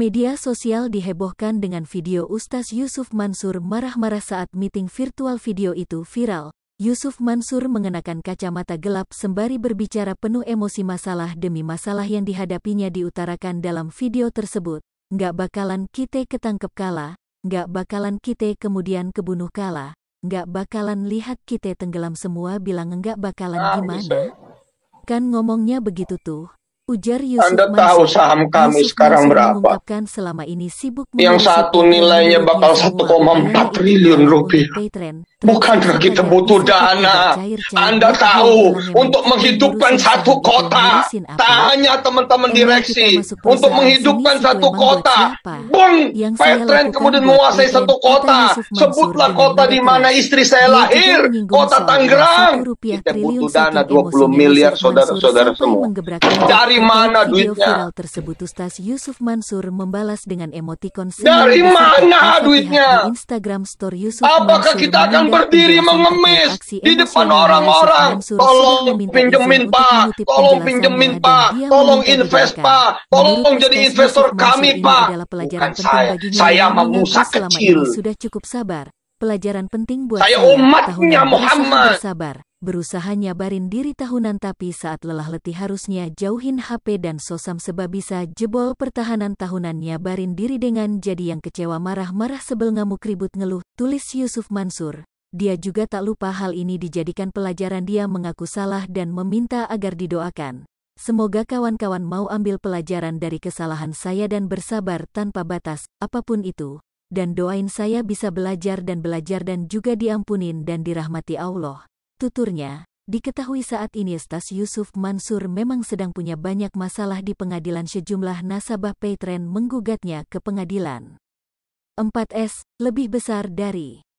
Media sosial dihebohkan dengan video Ustaz Yusuf Mansur marah-marah saat meeting virtual video itu viral. Yusuf Mansur mengenakan kacamata gelap sembari berbicara penuh emosi masalah demi masalah yang dihadapinya diutarakan dalam video tersebut. Nggak bakalan kita ketangkep kala, nggak bakalan kita kemudian kebunuh kala, nggak bakalan lihat kita tenggelam semua bilang nggak bakalan ah, gimana. Kan ngomongnya begitu tuh. Ujar Yusuf Anda Mansur, tahu saham kami Yusuf sekarang Mansur berapa? Selama ini sibuk yang satu nilainya bakal 1,4 triliun rupiah. Bukankah kita butuh dana? Anda tahu, untuk menghidupkan satu kota. Tak hanya teman-teman direksi. Untuk menghidupkan satu kota. Bung, Petren kemudian menguasai satu kota. Sebutlah kota di mana istri saya lahir. Kota Tangerang. Kita butuh dana 20 miliar saudara-saudara semua. Dari mana duitnya? tersebut Ustaz Yusuf Mansur membalas dengan emotikon Dari mana duitnya? Instagram store Yusuf Apakah kita akan berdiri mengemis di depan orang-orang. Tolong pinjemin Pak, tolong pinjemin Pak, tolong invest Pak, tolong jadi investor kami Pak. Bukan saya, saya mengusah kecil. Sudah cukup sabar. Pelajaran penting buat saya, saya umatnya Muhammad. Sabar. Berusaha nyabarin diri tahunan tapi saat lelah letih harusnya jauhin HP dan sosam sebab bisa jebol pertahanan tahunan nyabarin diri dengan jadi yang kecewa marah-marah sebel ngamuk ribut ngeluh, tulis Yusuf Mansur. Dia juga tak lupa hal ini dijadikan pelajaran dia mengaku salah dan meminta agar didoakan. Semoga kawan-kawan mau ambil pelajaran dari kesalahan saya dan bersabar tanpa batas, apapun itu. Dan doain saya bisa belajar dan belajar dan juga diampunin dan dirahmati Allah. Tuturnya, diketahui saat ini Stas Yusuf Mansur memang sedang punya banyak masalah di pengadilan sejumlah nasabah Paytrend menggugatnya ke pengadilan. 4S, lebih besar dari